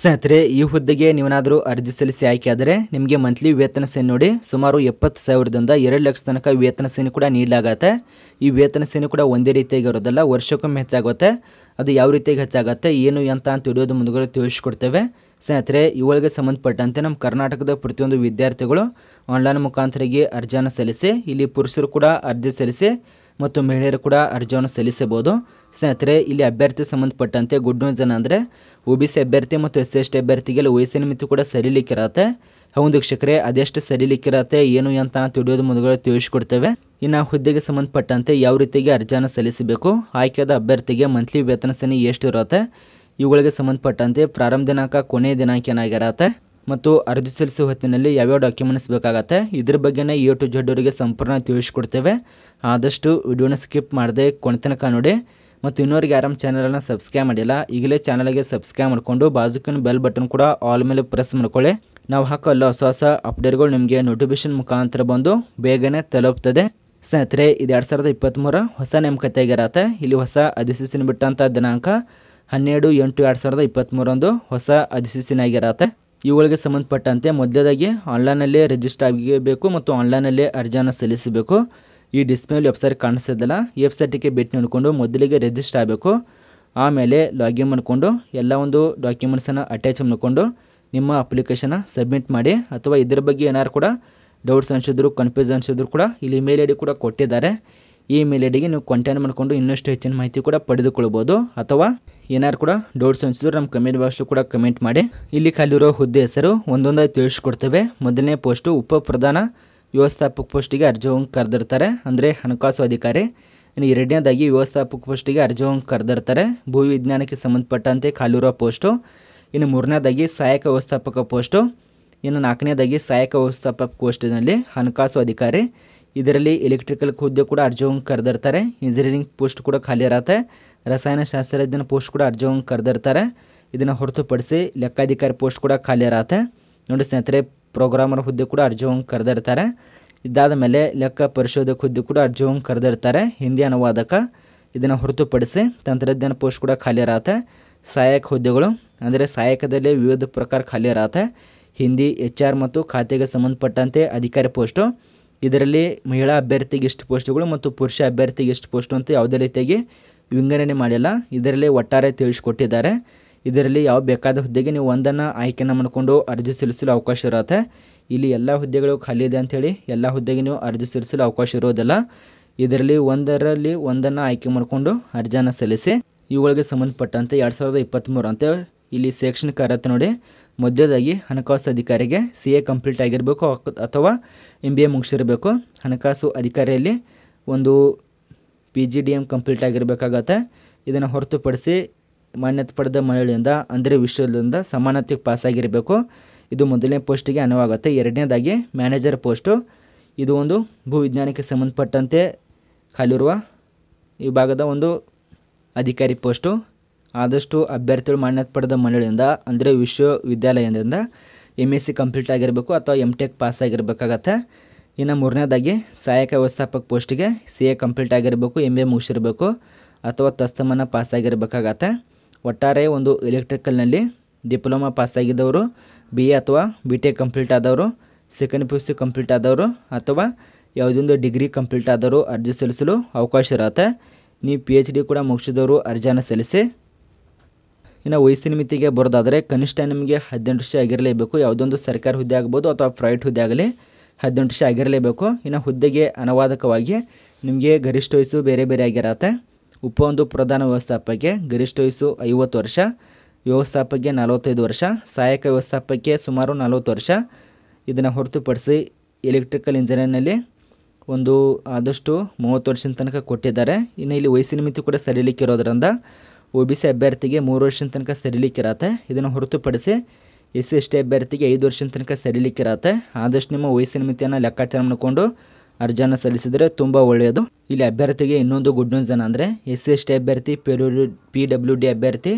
ಸ್ನೇಹಿತರೆ ಈ ಹುದ್ದೆಗೆ ನೀವನಾದರೂ ಅರ್ಜಿ ಸಲ್ಲಿಸಿ ಆಯ್ಕೆಯಾದರೆ ನಿಮಗೆ ಮಂತ್ಲಿ ವೇತನ ಸೇನೆ ನೋಡಿ ಸುಮಾರು ಎಪ್ಪತ್ತು ಸಾವಿರದಿಂದ ಎರಡು ಲಕ್ಷ ತನಕ ವೇತನ ಸೇನೆ ಕೂಡ ನೀಡಲಾಗತ್ತೆ ಈ ವೇತನ ಸೇನೆ ಕೂಡ ಒಂದೇ ರೀತಿಯಾಗಿ ಇರೋದಲ್ಲ ವರ್ಷಕ್ಕೊಮ್ಮೆ ಹೆಚ್ಚಾಗುತ್ತೆ ಅದು ಯಾವ ರೀತಿಯಾಗಿ ಹೆಚ್ಚಾಗುತ್ತೆ ಏನು ಅಂತ ಅಂತ ಹಿಡಿಯೋದು ಮುಂದುಗಡೆ ತಿಳಿಸ್ಕೊಡ್ತೇವೆ ಸ್ನೇಹಿತರೆ ಇವಳಿಗೆ ಸಂಬಂಧಪಟ್ಟಂತೆ ನಮ್ಮ ಕರ್ನಾಟಕದ ಪ್ರತಿಯೊಂದು ವಿದ್ಯಾರ್ಥಿಗಳು ಆನ್ಲೈನ್ ಮುಖಾಂತರಿಗೆ ಅರ್ಜಿಯನ್ನು ಸಲ್ಲಿಸಿ ಇಲ್ಲಿ ಪುರುಷರು ಕೂಡ ಅರ್ಜಿ ಸಲ್ಲಿಸಿ ಮತ್ತು ಮಹಿಳೆಯರು ಕೂಡ ಅರ್ಜಿಯನ್ನು ಸಲ್ಲಿಸಬಹುದು ಸ್ನೇಹಿತರೆ ಇಲ್ಲಿ ಅಭ್ಯರ್ಥಿ ಸಂಬಂಧಪಟ್ಟಂತೆ ಗುಡ್ ನ್ಯೂಸ್ ಏನಂದರೆ ಅಂದರೆ ಒ ಬಿ ಸಿ ಅಭ್ಯರ್ಥಿ ಮತ್ತು ಎಸ್ ಎಸ್ ಟಿ ಅಭ್ಯರ್ಥಿಗೆಲ್ಲ ವಯಸ್ಸಿನ ಮಿತಿ ಕೂಡ ಸರಿಲಿಕ್ಕಿರತ್ತೆ ಹೌದು ವೀಕ್ಷಕರೇ ಅದೆಷ್ಟು ಸರಿಲಿಕ್ಕಿರತ್ತೆ ಏನು ಅಂತ ತಿಳಿಯೋದು ಮೊದಲು ತಿಳಿಸಿಕೊಡ್ತೇವೆ ಇನ್ನು ಹುದ್ದೆಗೆ ಸಂಬಂಧಪಟ್ಟಂತೆ ಯಾವ ರೀತಿಗೆ ಅರ್ಜಿಯನ್ನು ಸಲ್ಲಿಸಬೇಕು ಆಯ್ಕೆಯಾದ ಅಭ್ಯರ್ಥಿಗೆ ಮಂತ್ಲಿ ವೇತನ ಸನಿ ಇರುತ್ತೆ ಇವುಗಳಿಗೆ ಸಂಬಂಧಪಟ್ಟಂತೆ ಪ್ರಾರಂಭ ದಿನಾಂಕ ಕೊನೆಯ ದಿನಾಂಕ ಏನಾಗಿರತ್ತೆ ಮತ್ತು ಅರ್ಜಿ ಸಲ್ಲಿಸುವ ಹೊತ್ತಿನಲ್ಲಿ ಯಾವ್ಯಾವ ಡಾಕ್ಯುಮೆಂಟ್ಸ್ ಬೇಕಾಗತ್ತೆ ಇದ್ರ ಬಗ್ಗೆನೇ ಎ ಟು ಜಡ್ ಅವರಿಗೆ ಸಂಪೂರ್ಣ ತಿಳಿಸ್ಕೊಡ್ತೇವೆ ಆದಷ್ಟು ವಿಡಿಯೋನ ಸ್ಕಿಪ್ ಮಾಡದೆ ಕೊನೆ ತನಕ ನೋಡಿ ಮತ್ತು ಇನ್ನೋರಿಗೆ ಆರಾಮ್ ಚಾನಲನ್ನು ಸಬ್ಸ್ಕ್ರೈಬ್ ಮಾಡಿಲ್ಲ ಈಗಲೇ ಚಾನಲ್ಗೆ ಸಬ್ಸ್ಕ್ರೈಬ್ ಮಾಡಿಕೊಂಡು ಬಾಜುಕಿನ ಬೆಲ್ ಬಟನ್ ಕೂಡ ಆಲ್ ಮೇಲೆ ಪ್ರೆಸ್ ಮಾಡ್ಕೊಳ್ಳಿ ನಾವು ಹಾಕೋಲ್ಲ ಹೊಸ ಹೊಸ ಅಪ್ಡೇಟ್ಗಳು ನಿಮಗೆ ನೋಟಿಫಿಕೇಶನ್ ಮುಖಾಂತರ ಬಂದು ಬೇಗನೆ ತಲುಪ್ತದೆ ಸ್ನೇಹಿತರೆ ಇದು ಎರಡು ಸಾವಿರದ ಇಪ್ಪತ್ತ್ಮೂರ ಹೊಸ ನೇಮಕತೆಯಾಗಿರತ್ತೆ ಇಲ್ಲಿ ಹೊಸ ಅಧಿಸೂಚನೆ ಬಿಟ್ಟಂಥ ದಿನಾಂಕ ಹನ್ನೆರಡು ಎಂಟು ಎರಡು ಸಾವಿರದ ಇಪ್ಪತ್ತ್ಮೂರೊಂದು ಹೊಸ ಅಧಿಸೂಚನೆ ಆಗಿರತ್ತೆ ಇವುಗಳಿಗೆ ಸಂಬಂಧಪಟ್ಟಂತೆ ಮೊದಲದಾಗಿ ಆನ್ಲೈನಲ್ಲೇ ರಿಜಿಸ್ಟರ್ ಆಗಬೇಕು ಮತ್ತು ಆನ್ಲೈನಲ್ಲೇ ಅರ್ಜಿಯನ್ನು ಸಲ್ಲಿಸಬೇಕು ಈ ಡಿಸ್ಪ್ಲೇಲಿ ವೆಬ್ಸೈಟ್ ಕಾಣಿಸ್ತಿದ್ದಲ್ಲ ಈ ವೆಬ್ಸೈಟಿಗೆ ಭೇಟಿ ನೋಡಿಕೊಂಡು ಮೊದಲಿಗೆ ರಿಜಿಸ್ಟರ್ ಆಗಬೇಕು ಆಮೇಲೆ ಲಾಗಿನ್ ಮಾಡಿಕೊಂಡು ಎಲ್ಲ ಒಂದು ಡಾಕ್ಯುಮೆಂಟ್ಸನ್ನು ಅಟ್ಯಾಚ್ ಮಾಡಿಕೊಂಡು ನಿಮ್ಮ ಅಪ್ಲಿಕೇಶನ್ನ ಸಬ್ಮಿಟ್ ಮಾಡಿ ಅಥವಾ ಇದರ ಬಗ್ಗೆ ಏನಾರು ಕೂಡ ಡೌಟ್ಸ್ ಅನಿಸಿದ್ರು ಕನ್ಫ್ಯೂಸ್ ಅನಿಸಿದ್ರು ಕೂಡ ಇಲ್ಲಿ ಇಮೇಲ್ ಐ ಡಿ ಕೂಡ ಕೊಟ್ಟಿದ್ದಾರೆ ಈ ಮೇಲ್ ಐ ಡಿಗೆ ನೀವು ಕಾಂಟ್ಯಾಕ್ಟ್ ಮಾಡಿಕೊಂಡು ಇನ್ನಷ್ಟು ಹೆಚ್ಚಿನ ಮಾಹಿತಿ ಕೂಡ ಪಡೆದುಕೊಳ್ಬೋದು ಅಥವಾ ಏನಾರು ಕೂಡ ಡೌಟ್ಸ್ ಅನಿಸಿದ್ರು ನಮ್ಮ ಕಮೆಂಟ್ ಬಾಕ್ಸ್ ಕೂಡ ಕಮೆಂಟ್ ಮಾಡಿ ಇಲ್ಲಿ ಖಾಲಿರೋ ಹುದ್ದೆ ಹೆಸರು ಒಂದೊಂದಾಗಿ ತಿಳಿಸ್ಕೊಡ್ತೇವೆ ಮೊದಲನೇ ಪೋಸ್ಟು ಉಪ ಪ್ರಧಾನ ವ್ಯವಸ್ಥಾಪಕ ಪೋಸ್ಟಿಗೆ ಅರ್ಜಿ ಹೋಗಿ ಕರೆದಿರ್ತಾರೆ ಅಂದರೆ ಹಣಕಾಸು ಅಧಿಕಾರಿ ಇನ್ನು ಎರಡನೇದಾಗಿ ವ್ಯವಸ್ಥಾಪಕ ಪೋಸ್ಟಿಗೆ ಅರ್ಜಿ ಹೋಗಿ ಕರೆದಿರ್ತಾರೆ ಭೂ ವಿಜ್ಞಾನಕ್ಕೆ ಸಂಬಂಧಪಟ್ಟಂತೆ ಖಾಲಿರುವ ಪೋಸ್ಟು ಇನ್ನು ಮೂರನೇದಾಗಿ ಸಹಾಯಕ ವ್ಯವಸ್ಥಾಪಕ ಪೋಸ್ಟು ಇನ್ನು ನಾಲ್ಕನೇದಾಗಿ ಸಹಾಯಕ ವ್ಯವಸ್ಥಾಪಕ ಪೋಸ್ಟಿನಲ್ಲಿ ಹಣಕಾಸು ಅಧಿಕಾರಿ ಇದರಲ್ಲಿ ಎಲೆಕ್ಟ್ರಿಕಲ್ ಹುದ್ದೆ ಕೂಡ ಅರ್ಜಿ ಹೋಗಿ ಕರೆದಿರ್ತಾರೆ ಇಂಜಿನಿಯರಿಂಗ್ ಪೋಸ್ಟ್ ಕೂಡ ಖಾಲಿ ಇರತ್ತೆ ರಸಾಯನಶಾಸ್ತ್ರಜ್ಞನ ಪೋಸ್ಟ್ ಕೂಡ ಅರ್ಜಿ ಹೋಗಿ ಕರೆದಿರ್ತಾರೆ ಇದನ್ನು ಹೊರತುಪಡಿಸಿ ಲೆಕ್ಕಾಧಿಕಾರಿ ಪೋಸ್ಟ್ ಕೂಡ ಖಾಲಿ ಇರತ್ತೆ ನೋಡಿ ಸ್ನೇಹಿತರೆ ಪ್ರೋಗ್ರಾಮರ್ ಹುದ್ದೆ ಕೂಡ ಹೋಗಿ ಕರೆದಿರ್ತಾರೆ ಇದಾದ ಮೇಲೆ ಲೆಕ್ಕ ಪರಿಶೋಧಕ ಹುದ್ದೆ ಕೂಡ ಹೋಗಿ ಕರೆದಿರ್ತಾರೆ ಹಿಂದಿ ಅನುವಾದಕ ಇದನ್ನು ಹೊರತುಪಡಿಸಿ ತಂತ್ರಜ್ಞಾನ ಪೋಸ್ಟ್ ಕೂಡ ಖಾಲಿ ಇರತ್ತೆ ಸಹಾಯಕ ಹುದ್ದೆಗಳು ಅಂದರೆ ಸಹಾಯಕದಲ್ಲಿ ವಿವಿಧ ಪ್ರಕಾರ ಖಾಲಿ ಇರತ್ತೆ ಹಿಂದಿ ಎಚ್ ಆರ್ ಮತ್ತು ಖಾತೆಗೆ ಸಂಬಂಧಪಟ್ಟಂತೆ ಅಧಿಕಾರಿ ಪೋಸ್ಟು ಇದರಲ್ಲಿ ಮಹಿಳಾ ಅಭ್ಯರ್ಥಿಗೆ ಇಷ್ಟು ಪೋಸ್ಟ್ಗಳು ಮತ್ತು ಪುರುಷ ಅಭ್ಯರ್ಥಿಗೆ ಎಷ್ಟು ಪೋಸ್ಟ್ ಅಂತ ಯಾವುದೇ ರೀತಿಯಾಗಿ ವಿಂಗಡಣೆ ಮಾಡಿಲ್ಲ ಇದರಲ್ಲಿ ಒಟ್ಟಾರೆ ತಿಳಿಸಿಕೊಟ್ಟಿದ್ದಾರೆ ಇದರಲ್ಲಿ ಯಾವ ಬೇಕಾದ ಹುದ್ದೆಗೆ ನೀವು ಒಂದನ್ನು ಆಯ್ಕೆನ ಮಾಡಿಕೊಂಡು ಅರ್ಜಿ ಸಲ್ಲಿಸಲು ಅವಕಾಶ ಇರುತ್ತೆ ಇಲ್ಲಿ ಎಲ್ಲ ಹುದ್ದೆಗಳು ಖಾಲಿ ಇದೆ ಅಂಥೇಳಿ ಎಲ್ಲ ಹುದ್ದೆಗೆ ನೀವು ಅರ್ಜಿ ಸಲ್ಲಿಸಲು ಅವಕಾಶ ಇರೋದಿಲ್ಲ ಇದರಲ್ಲಿ ಒಂದರಲ್ಲಿ ಒಂದನ್ನು ಆಯ್ಕೆ ಮಾಡಿಕೊಂಡು ಅರ್ಜಿಯನ್ನು ಸಲ್ಲಿಸಿ ಇವುಗಳಿಗೆ ಸಂಬಂಧಪಟ್ಟಂತೆ ಎರಡು ಸಾವಿರದ ಇಪ್ಪತ್ತ್ಮೂರು ಅಂತ ಇಲ್ಲಿ ಶೈಕ್ಷಣಿಕ ಅರ್ಹತೆ ನೋಡಿ ಮೊದಲಾಗಿ ಹಣಕಾಸು ಅಧಿಕಾರಿಗೆ ಸಿ ಎ ಕಂಪ್ಲೀಟ್ ಆಗಿರಬೇಕು ಅಥವಾ ಎಮ್ ಬಿ ಎ ಮುಗಿಸಿರಬೇಕು ಹಣಕಾಸು ಅಧಿಕಾರಿಯಲ್ಲಿ ಒಂದು P G D M complete ಆಗಿರಬೇಕಾಗತ್ತೆ ಇದನ್ನು ಹೊರತುಪಡಿಸಿ ಮಾನ್ಯತೆ ಪಡೆದ ಮಹಿಳೆಯಿಂದ ಅಂದರೆ ವಿಶ್ವದಿಂದ ಸಮಾನತೆಗೆ ಪಾಸಾಗಿರಬೇಕು ಇದು ಮೊದಲನೇ ಪೋಸ್ಟಿಗೆ ಅನುವಾಗುತ್ತೆ ಎರಡನೇದಾಗಿ ಮ್ಯಾನೇಜರ್ ಪೋಸ್ಟು ಇದು ಒಂದು ಭೂವಿಜ್ಞಾನಕ್ಕೆ ಸಂಬಂಧಪಟ್ಟಂತೆ ಖಾಲಿರುವ ವಿಭಾಗದ ಒಂದು ಅಧಿಕಾರಿ ಪೋಸ್ಟು ಆದಷ್ಟು ಅಭ್ಯರ್ಥಿಗಳು ಮಾನ್ಯತೆ ಪಡೆದ ಮಂಡಳಿಯಿಂದ ಅಂದರೆ ವಿಶ್ವವಿದ್ಯಾಲಯದಿಂದ ಎಮ್ ಎಸ್ ಸಿ ಕಂಪ್ಲೀಟ್ ಆಗಿರಬೇಕು ಅಥವಾ ಎಮ್ ಟೆಕ್ ಪಾಸ್ ಆಗಿರಬೇಕಾಗತ್ತೆ ಇನ್ನು ಮೂರನೇದಾಗಿ ಸಹಾಯಕ ವ್ಯವಸ್ಥಾಪಕ ಪೋಸ್ಟಿಗೆ ಸಿ ಎ ಕಂಪ್ಲೀಟ್ ಆಗಿರಬೇಕು ಎಮ್ ಎ ಮುಗಿಸಿರಬೇಕು ಅಥವಾ ತಸ್ತಮನ ಪಾಸ್ ಆಗಿರಬೇಕಾಗತ್ತೆ ಒಟ್ಟಾರೆ ಒಂದು ಎಲೆಕ್ಟ್ರಿಕಲ್ನಲ್ಲಿ ಡಿಪ್ಲೊಮಾ ಪಾಸಾಗಿದ್ದವರು ಬಿ ಎ ಅಥವಾ ಬಿ ಟೆಕ್ ಕಂಪ್ಲೀಟ್ ಆದವರು second P U C complete ಆದವರು ಅಥವಾ ಯಾವುದೊಂದು ಡಿಗ್ರಿ ಕಂಪ್ಲೀಟ್ ಆದವರು ಅರ್ಜಿ ಸಲ್ಲಿಸಲು ಅವಕಾಶ ಇರುತ್ತೆ ನೀವು ಪಿ ಎಚ್ ಡಿ ಕೂಡ ಮುಗಿಸಿದವರು ಅರ್ಜಿಯನ್ನು ಸಲ್ಲಿಸಿ ಇನ್ನು ವಯಸ್ಸಿನ ಮಿತಿಗೆ ಬರೋದಾದರೆ ಕನಿಷ್ಠ ನಿಮಗೆ ಹದಿನೆಂಟು ವರ್ಷ ಆಗಿರಲೇಬೇಕು ಯಾವುದೊಂದು ಸರ್ಕಾರಿ ಹುದ್ದೆ ಆಗ್ಬೋದು ಅಥವಾ ಪ್ರೈವೇಟ್ ಹುದ್ದೆ ಆಗಲಿ ಹದಿನೆಂಟು ವರ್ಷ ಆಗಿರಲೇಬೇಕು ಇನ್ನು ಹುದ್ದೆಗೆ ಅನುವಾದಕವಾಗಿ ನಿಮಗೆ ಗರಿಷ್ಠ ವಯಸ್ಸು ಬೇರೆ ಬೇರೆ ಆಗಿರತ್ತೆ ಒಂದು ಪ್ರಧಾನ ವ್ಯವಸ್ಥಾಪಕಿಗೆ ಗರಿಷ್ಠ ವಯಸ್ಸು ಐವತ್ತು ವರ್ಷ ವ್ಯವಸ್ಥಾಪಕಗೆ ನಲವತ್ತೈದು ವರ್ಷ ಸಹಾಯಕ ವ್ಯವಸ್ಥಾಪಕಕ್ಕೆ ಸುಮಾರು ನಲವತ್ತು ವರ್ಷ ಇದನ್ನು ಹೊರತುಪಡಿಸಿ ಎಲೆಕ್ಟ್ರಿಕಲ್ ಇಂಜಿನಿಯರ್ನಲ್ಲಿ ಒಂದು ಆದಷ್ಟು ಮೂವತ್ತು ವರ್ಷದ ತನಕ ಕೊಟ್ಟಿದ್ದಾರೆ ಇನ್ನು ಇಲ್ಲಿ ವಯಸ್ಸಿನ ಮಿತಿ ಕೂಡ ಸರಿಲಿಕ್ಕಿರೋದ್ರಿಂದ ಒ ಬಿ ಸಿ ಅಭ್ಯರ್ಥಿಗೆ ಮೂರು ವರ್ಷದ ತನಕ ಸರಿಲಿಕ್ಕಿರತ್ತೆ ಇದನ್ನು ಹೊರತುಪಡಿಸಿ ಎಸ್ ಸಿ ಎಸ್ ಟಿ ಅಭ್ಯರ್ಥಿಗೆ ಐದು ವರ್ಷದ ತನಕ ಸರಿಲಿಕ್ಕಿರತ್ತೆ ಆದಷ್ಟು ನಿಮ್ಮ ವಯಸ್ಸಿನ ಮಿತಿಯನ್ನು ಲೆಕ್ಕಾಚಾರ ಮಾಡಿಕೊಂಡು ಅರ್ಜಿಯನ್ನು ಸಲ್ಲಿಸಿದರೆ ತುಂಬ ಒಳ್ಳೆಯದು ಇಲ್ಲಿ ಅಭ್ಯರ್ಥಿಗೆ ಇನ್ನೊಂದು ಗುಡ್ ನ್ಯೂಸ್ ಏನಂದರೆ ಎಸ್ ಎಸ್ ಟಿ ಅಭ್ಯರ್ಥಿ ಪಿ ಪಿ ಡಬ್ಲ್ಯೂ ಡಿ ಅಭ್ಯರ್ಥಿ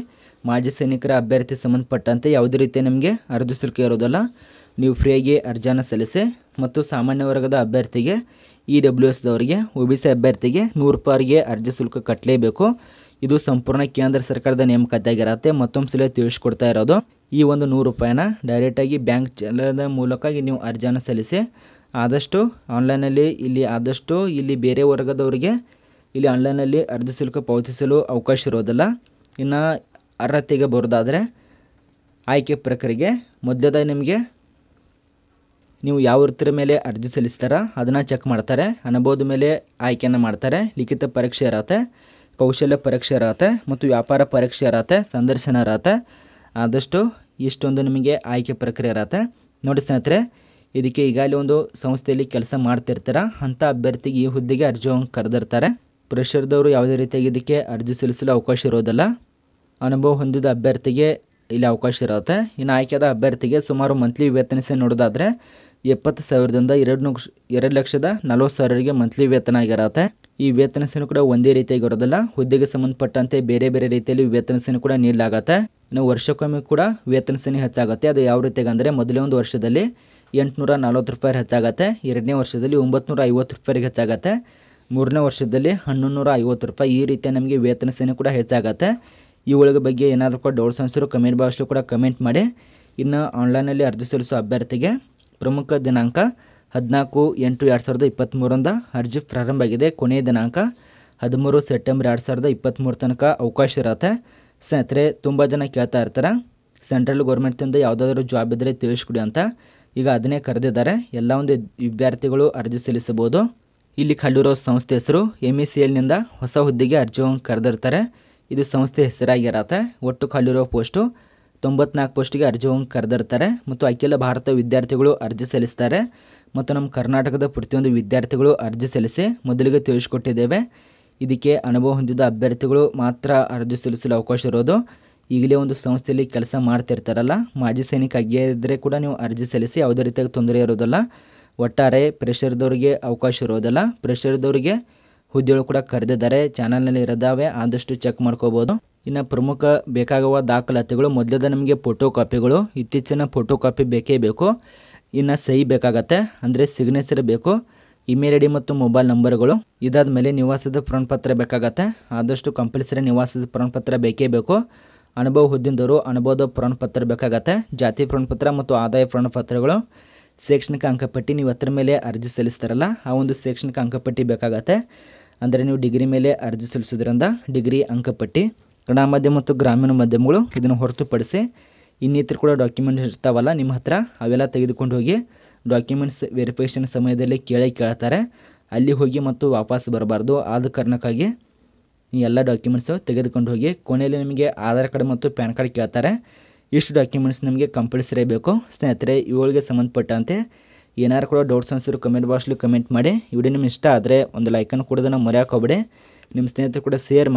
ಮಾಜಿ ಸೈನಿಕರ ಅಭ್ಯರ್ಥಿ ಸಂಬಂಧಪಟ್ಟಂತೆ ಯಾವುದೇ ರೀತಿ ನಿಮಗೆ ಅರ್ಜಿ ಶುಲ್ಕ ಇರೋದಲ್ಲ ನೀವು ಫ್ರೀಯಾಗಿ ಅರ್ಜಿಯನ್ನು ಸಲ್ಲಿಸಿ ಮತ್ತು ಸಾಮಾನ್ಯ ವರ್ಗದ ಅಭ್ಯರ್ಥಿಗೆ ಇ e ಡಬ್ಲ್ಯೂ ಎಸ್ದವರಿಗೆ ಒ ಬಿ ಸಿ ಅಭ್ಯರ್ಥಿಗೆ ನೂರು ರೂಪಾಯಿಗೆ ಅರ್ಜಿ ಶುಲ್ಕ ಕಟ್ಟಲೇಬೇಕು ಇದು ಸಂಪೂರ್ಣ ಕೇಂದ್ರ ಸರ್ಕಾರದ ನೇಮಕಾತಿ ಮತ್ತೊಂದು ಸಲ ತಿಳಿಸ್ಕೊಡ್ತಾ ಇರೋದು ಈ ಒಂದು ನೂರು ರೂಪಾಯಿನ ಡೈರೆಕ್ಟಾಗಿ ಬ್ಯಾಂಕ್ ಚಲದ ಮೂಲಕ ನೀವು ಅರ್ಜಿಯನ್ನು ಸಲ್ಲಿಸಿ ಆದಷ್ಟು ಆನ್ಲೈನಲ್ಲಿ ಇಲ್ಲಿ ಆದಷ್ಟು ಇಲ್ಲಿ ಬೇರೆ ವರ್ಗದವರಿಗೆ ಇಲ್ಲಿ ಆನ್ಲೈನಲ್ಲಿ ಅರ್ಜಿ ಶುಲ್ಕ ಪಾವತಿಸಲು ಅವಕಾಶ ಇರೋದಿಲ್ಲ ಇನ್ನು ಅರ್ಹತೆಗೆ ಬರೋದಾದರೆ ಆಯ್ಕೆ ಪ್ರಕ್ರಿಯೆಗೆ ಮೊದಲದ ನಿಮಗೆ ನೀವು ಯಾವ ವೃತ್ತಿರ ಮೇಲೆ ಅರ್ಜಿ ಸಲ್ಲಿಸ್ತಾರ ಅದನ್ನು ಚೆಕ್ ಮಾಡ್ತಾರೆ ಅನುಭವದ ಮೇಲೆ ಆಯ್ಕೆಯನ್ನು ಮಾಡ್ತಾರೆ ಲಿಖಿತ ಪರೀಕ್ಷೆ ಇರತ್ತೆ ಕೌಶಲ್ಯ ಪರೀಕ್ಷೆ ಇರತ್ತೆ ಮತ್ತು ವ್ಯಾಪಾರ ಪರೀಕ್ಷೆ ಇರತ್ತೆ ಸಂದರ್ಶನ ಇರತ್ತೆ ಆದಷ್ಟು ಇಷ್ಟೊಂದು ನಿಮಗೆ ಆಯ್ಕೆ ಪ್ರಕ್ರಿಯೆ ಇರತ್ತೆ ನೋಡಿ ಸ್ನೇಹಿತರೆ ಇದಕ್ಕೆ ಈಗಾಗಲೇ ಒಂದು ಸಂಸ್ಥೆಯಲ್ಲಿ ಕೆಲಸ ಮಾಡ್ತಿರ್ತಾರೆ ಅಂಥ ಅಭ್ಯರ್ಥಿಗೆ ಈ ಹುದ್ದೆಗೆ ಅರ್ಜಿ ಕರೆದಿರ್ತಾರೆ ಪ್ರೆಷರ್ದವರು ಯಾವುದೇ ರೀತಿಯಾಗಿ ಇದಕ್ಕೆ ಅರ್ಜಿ ಸಲ್ಲಿಸಲು ಅವಕಾಶ ಇರೋದಿಲ್ಲ ಅನುಭವ ಹೊಂದಿದ ಅಭ್ಯರ್ಥಿಗೆ ಇಲ್ಲಿ ಅವಕಾಶ ಇರುತ್ತೆ ಇನ್ನು ಆಯ್ಕೆಯಾದ ಅಭ್ಯರ್ಥಿಗೆ ಸುಮಾರು ಮಂತ್ಲಿ ವೇತನ ಸಹ ನೋಡೋದಾದರೆ ಎಪ್ಪತ್ತು ಸಾವಿರದಿಂದ ಎರಡು ನಕ್ಷ ಎರಡು ಲಕ್ಷದ ನಲವತ್ತು ಸಾವಿರವರೆಗೆ ಮಂತ್ಲಿ ವೇತನ ಆಗಿರುತ್ತೆ ಈ ವೇತನ ಸೇನು ಕೂಡ ಒಂದೇ ರೀತಿಯಾಗಿ ಇರೋದಿಲ್ಲ ಹುದ್ದೆಗೆ ಸಂಬಂಧಪಟ್ಟಂತೆ ಬೇರೆ ಬೇರೆ ರೀತಿಯಲ್ಲಿ ವೇತನ ಸೇನು ಕೂಡ ನೀಡಲಾಗತ್ತೆ ಇನ್ನು ವರ್ಷಕ್ಕೊಮ್ಮೆ ಕೂಡ ವೇತನ ಸೇನೆ ಹೆಚ್ಚಾಗುತ್ತೆ ಅದು ಯಾವ ರೀತಿಯಾಗಿ ಅಂದರೆ ಮೊದಲೇ ಒಂದು ವರ್ಷದಲ್ಲಿ ಎಂಟುನೂರ ನಲ್ವತ್ತು ರೂಪಾಯಿ ಹೆಚ್ಚಾಗತ್ತೆ ಎರಡನೇ ವರ್ಷದಲ್ಲಿ ಒಂಬತ್ತು ಐವತ್ತು ರೂಪಾಯಿಗೆ ಹೆಚ್ಚಾಗತ್ತೆ ಮೂರನೇ ವರ್ಷದಲ್ಲಿ ಹನ್ನೊಂದು ಐವತ್ತು ರೂಪಾಯಿ ಈ ರೀತಿಯ ನಮಗೆ ವೇತನ ಸೇನೆ ಕೂಡ ಹೆಚ್ಚಾಗತ್ತೆ ಇವುಗಳ ಬಗ್ಗೆ ಏನಾದರೂ ಕೂಡ ಡೌಟ್ಸ್ ಅನಿಸಿದ್ರು ಕಮೆಂಟ್ ಬಾಕ್ಸಲ್ಲೂ ಕೂಡ ಕಮೆಂಟ್ ಮಾಡಿ ಇನ್ನು ಆನ್ಲೈನಲ್ಲಿ ಅರ್ಜಿ ಸಲ್ಲಿಸೋ ಅಭ್ಯರ್ಥಿಗೆ ಪ್ರಮುಖ ದಿನಾಂಕ ಹದಿನಾಲ್ಕು ಎಂಟು ಎರಡು ಸಾವಿರದ ಇಪ್ಪತ್ತ್ಮೂರಿಂದ ಅರ್ಜಿ ಪ್ರಾರಂಭ ಆಗಿದೆ ಕೊನೆಯ ದಿನಾಂಕ ಹದಿಮೂರು ಸೆಪ್ಟೆಂಬರ್ ಎರಡು ಸಾವಿರದ ಇಪ್ಪತ್ತ್ಮೂರು ತನಕ ಅವಕಾಶ ಇರತ್ತೆ ಸ್ನೇಹಿತರೆ ತುಂಬ ಜನ ಕೇಳ್ತಾ ಇರ್ತಾರೆ ಸೆಂಟ್ರಲ್ ಗೌರ್ಮೆಂಟಿಂದ ಯಾವುದಾದ್ರೂ ಜಾಬ್ ಇದ್ದರೆ ತಿಳಿಸ್ಕೊಡಿ ಅಂತ ಈಗ ಅದನ್ನೇ ಕರೆದಿದ್ದಾರೆ ಎಲ್ಲ ಒಂದು ವಿದ್ಯಾರ್ಥಿಗಳು ಅರ್ಜಿ ಸಲ್ಲಿಸಬಹುದು ಇಲ್ಲಿ ಖಾಲಿರೋ ಸಂಸ್ಥೆ ಹೆಸರು ಎಮ್ ಇ e ಸಿ ಎಲ್ನಿಂದ ಹೊಸ ಹುದ್ದೆಗೆ ಅರ್ಜಿಯನ್ನು ಕರೆದಿರ್ತಾರೆ ಇದು ಸಂಸ್ಥೆ ಹೆಸರಾಗಿರತ್ತೆ ಒಟ್ಟು ಖಾಲಿರೋ ಪೋಸ್ಟು ತೊಂಬತ್ನಾಲ್ಕು ಪೋಸ್ಟಿಗೆ ಅರ್ಜಿಯನ್ನು ಕರೆದಿರ್ತಾರೆ ಮತ್ತು ಅಖಿಲ ಭಾರತ ವಿದ್ಯಾರ್ಥಿಗಳು ಅರ್ಜಿ ಸಲ್ಲಿಸ್ತಾರೆ ಮತ್ತು ನಮ್ಮ ಕರ್ನಾಟಕದ ಪ್ರತಿಯೊಂದು ವಿದ್ಯಾರ್ಥಿಗಳು ಅರ್ಜಿ ಸಲ್ಲಿಸಿ ಮೊದಲಿಗೆ ತಿಳಿಸ್ಕೊಟ್ಟಿದ್ದೇವೆ ಇದಕ್ಕೆ ಅನುಭವ ಹೊಂದಿದ ಅಭ್ಯರ್ಥಿಗಳು ಮಾತ್ರ ಅರ್ಜಿ ಸಲ್ಲಿಸಲು ಅವಕಾಶ ಇರೋದು ಈಗಲೇ ಒಂದು ಸಂಸ್ಥೆಯಲ್ಲಿ ಕೆಲಸ ಮಾಡ್ತಿರ್ತಾರಲ್ಲ ಮಾಜಿ ಸೈನಿಕ ಆಗಿದ್ದರೆ ಕೂಡ ನೀವು ಅರ್ಜಿ ಸಲ್ಲಿಸಿ ಯಾವುದೇ ರೀತಿಯಾಗಿ ತೊಂದರೆ ಇರೋದಿಲ್ಲ ಒಟ್ಟಾರೆ ಪ್ರೆಷರ್ದವ್ರಿಗೆ ಅವಕಾಶ ಇರೋದಿಲ್ಲ ಪ್ರೆಷರ್ದವ್ರಿಗೆ ಹುದ್ದೆಗಳು ಕೂಡ ಕರೆದಿದ್ದಾರೆ ಚಾನಲ್ನಲ್ಲಿ ಇರೋದಾವೆ ಆದಷ್ಟು ಚೆಕ್ ಮಾಡ್ಕೋಬೋದು ಇನ್ನು ಪ್ರಮುಖ ಬೇಕಾಗುವ ದಾಖಲಾತಿಗಳು ಮೊದಲದ ನಮಗೆ ಫೋಟೋ ಕಾಪಿಗಳು ಇತ್ತೀಚಿನ ಫೋಟೋ ಕಾಪಿ ಬೇಕೇ ಬೇಕು ಇನ್ನು ಸಹಿ ಬೇಕಾಗತ್ತೆ ಅಂದರೆ ಸಿಗ್ನೇಚರ್ ಬೇಕು ಇಮೇಲ್ ಐ ಡಿ ಮತ್ತು ಮೊಬೈಲ್ ನಂಬರ್ಗಳು ಇದಾದ ಮೇಲೆ ನಿವಾಸದ ಪ್ರಮಾಣಪತ್ರ ಬೇಕಾಗತ್ತೆ ಆದಷ್ಟು ಕಂಪಲ್ಸರಿ ನಿವಾಸದ ಪ್ರಮಾಣಪತ್ರ ಬೇಕೇ ಬೇಕು ಅನುಭವ ಹೊಂದಿದ್ದವರು ಅನುಭವದ ಪ್ರಮಾಣಪತ್ರ ಬೇಕಾಗತ್ತೆ ಜಾತಿ ಪ್ರಮಾಣಪತ್ರ ಮತ್ತು ಆದಾಯ ಪ್ರಮಾಣಪತ್ರಗಳು ಶೈಕ್ಷಣಿಕ ಅಂಕಪಟ್ಟಿ ನೀವು ಅದರ ಮೇಲೆ ಅರ್ಜಿ ಸಲ್ಲಿಸ್ತಾರಲ್ಲ ಆ ಒಂದು ಶೈಕ್ಷಣಿಕ ಅಂಕಪಟ್ಟಿ ಬೇಕಾಗತ್ತೆ ಅಂದರೆ ನೀವು ಡಿಗ್ರಿ ಮೇಲೆ ಅರ್ಜಿ ಸಲ್ಲಿಸೋದ್ರಿಂದ ಡಿಗ್ರಿ ಅಂಕಪಟ್ಟಿ ಕನ್ನಡ ಮಾಧ್ಯಮ ಮತ್ತು ಗ್ರಾಮೀಣ ಮಾಧ್ಯಮಗಳು ಇದನ್ನು ಹೊರತುಪಡಿಸಿ ಇನ್ನಿತರ ಕೂಡ ಡಾಕ್ಯುಮೆಂಟ್ಸ್ ಇರ್ತಾವಲ್ಲ ನಿಮ್ಮ ಹತ್ರ ಅವೆಲ್ಲ ತೆಗೆದುಕೊಂಡು ಹೋಗಿ ಡಾಕ್ಯುಮೆಂಟ್ಸ್ ವೆರಿಫಿಕೇಷನ್ ಸಮಯದಲ್ಲಿ ಕೇಳಿ ಕೇಳ್ತಾರೆ ಅಲ್ಲಿ ಹೋಗಿ ಮತ್ತು ವಾಪಸ್ ಬರಬಾರ್ದು ಆದ ಕಾರಣಕ್ಕಾಗಿ ಈ ಎಲ್ಲ ಡಾಕ್ಯುಮೆಂಟ್ಸು ತೆಗೆದುಕೊಂಡು ಹೋಗಿ ಕೊನೆಯಲ್ಲಿ ನಿಮಗೆ ಆಧಾರ್ ಕಾರ್ಡ್ ಮತ್ತು ಪ್ಯಾನ್ ಕಾರ್ಡ್ ಕೇಳ್ತಾರೆ ಇಷ್ಟು ಡಾಕ್ಯುಮೆಂಟ್ಸ್ ನಿಮಗೆ ಕಂಪಲ್ಸರಿ ಬೇಕು ಸ್ನೇಹಿತರೆ ಇವುಗಳಿಗೆ ಸಂಬಂಧಪಟ್ಟಂತೆ ಏನಾರು ಕೂಡ ಡೌಟ್ಸ್ ಅನಿಸಿದ್ರು ಕಮೆಂಟ್ ಬಾಕ್ಸ್ಲಿ ಕಮೆಂಟ್ ಮಾಡಿ ವಿಡಿಯೋ ನಿಮ್ಗೆ ಇಷ್ಟ ಆದರೆ ಒಂದು ಲೈಕನ್ನು ಕೊಡೋದನ್ನು ಮರೆಯಾಕೋಬೇಡಿ ನಿಮ್ಮ ಸ್ನೇಹಿತರು ಕೂಡ ಶೇರ್ ಮಾಡಿ